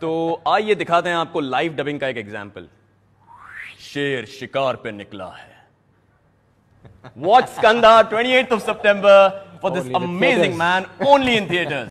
तो आइए दिखाते हैं आपको लाइव डबिंग का एक एग्जाम्पल शेर शिकार पे निकला है वॉच कंधा twenty eight of September for this amazing man only in theatre